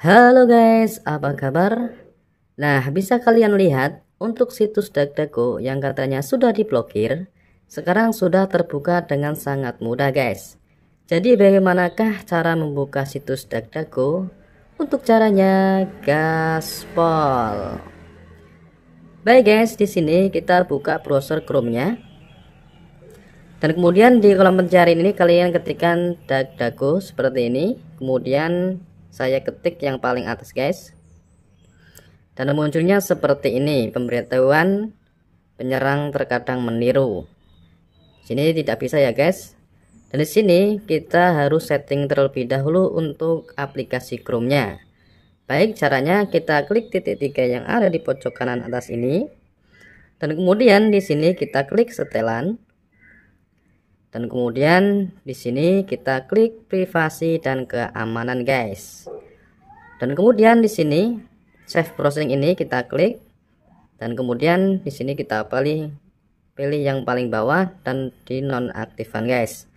Halo guys, apa kabar? Nah, bisa kalian lihat untuk situs DuckDuckGo yang katanya sudah diblokir, sekarang sudah terbuka dengan sangat mudah guys. Jadi bagaimanakah cara membuka situs DuckDuckGo? Untuk caranya gaspol. Baik guys, di sini kita buka browser Chrome-nya. Dan kemudian di kolom pencarian ini kalian ketikkan DuckDuckGo seperti ini, kemudian saya ketik yang paling atas guys dan munculnya seperti ini pemberitahuan penyerang terkadang meniru sini tidak bisa ya guys dan di sini kita harus setting terlebih dahulu untuk aplikasi Chrome nya baik caranya kita klik titik tiga yang ada di pojok kanan atas ini dan kemudian di sini kita klik setelan dan kemudian di sini kita klik privasi dan keamanan guys dan kemudian di sini save browsing ini kita klik dan kemudian di sini kita pilih pilih yang paling bawah dan di nonaktifkan guys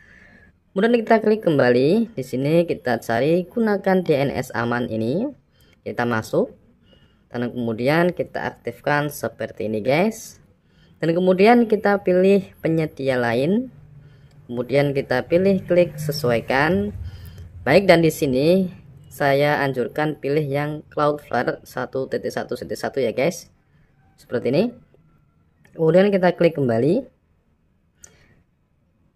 kemudian kita klik kembali di sini kita cari gunakan DNS aman ini kita masuk dan kemudian kita aktifkan seperti ini guys dan kemudian kita pilih penyedia lain kemudian kita pilih klik sesuaikan baik dan di sini saya anjurkan pilih yang Cloudflare 1.1.1 ya guys seperti ini kemudian kita klik kembali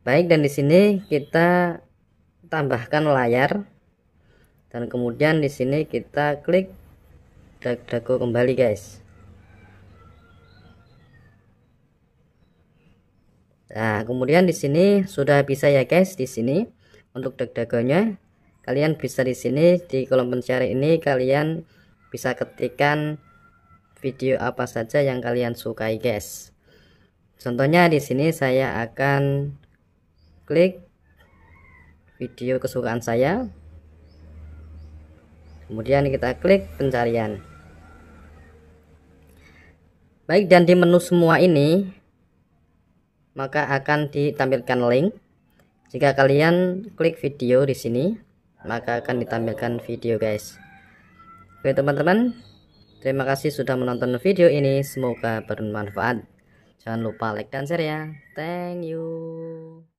baik dan di sini kita tambahkan layar dan kemudian di sini kita klik dag-dago kembali guys Nah, kemudian di sini sudah bisa ya guys di sini untuk deg-degannya. Kalian bisa di sini di kolom pencari ini kalian bisa ketikkan video apa saja yang kalian sukai guys. Contohnya di sini saya akan klik video kesukaan saya. Kemudian kita klik pencarian. Baik dan di menu semua ini maka akan ditampilkan link. Jika kalian klik video di sini, maka akan ditampilkan video guys. Oke teman-teman, terima kasih sudah menonton video ini. Semoga bermanfaat. Jangan lupa like dan share ya. Thank you.